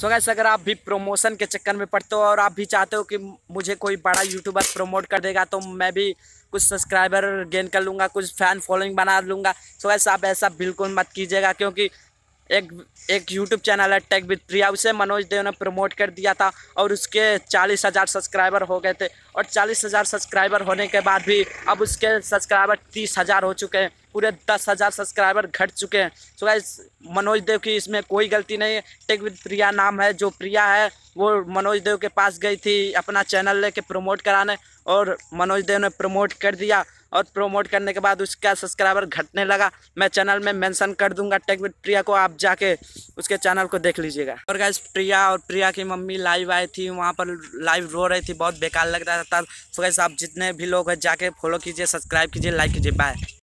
सो gas अगर आप भी प्रमोशन के चक्कर में पड़ते हो और आप भी चाहते हो कि मुझे कोई बड़ा यूट्यूबर प्रमोट कर देगा तो मैं भी कुछ सब्सक्राइबर गेन कर लूँगा कुछ फ़ैन फॉलोइंग बना लूँगा सो गैस आप ऐसा बिल्कुल मत कीजिएगा क्योंकि एक एक यूट्यूब चैनल है टेक विद प्रिया उसे मनोज देव ने प्रमोट कर दिया था और उसके चालीस हज़ार सब्सक्राइबर हो गए थे और चालीस हज़ार सब्सक्राइबर होने के बाद भी अब उसके सब्सक्राइबर तीस हज़ार हो चुके हैं पूरे दस हज़ार सब्सक्राइबर घट चुके हैं सो तो गाइस मनोज देव की इसमें कोई गलती नहीं है टेक विद प्रिया नाम है जो प्रिया है वो मनोज देव के पास गई थी अपना चैनल लेके प्रमोट कराने और मनोज देव ने प्रमोट कर दिया और प्रोमोट करने के बाद उसका सब्सक्राइबर घटने लगा मैं चैनल में मेंशन कर दूंगा टेक विद प्रिया को आप जाके उसके चैनल को देख लीजिएगा और गैस प्रिया और प्रिया की मम्मी लाइव आई थी वहाँ पर लाइव रो रही थी बहुत बेकार लग रहा था तो गैस आप जितने भी लोग हैं जाके फॉलो कीजिए सब्सक्राइब कीजिए लाइक कीजिए बाय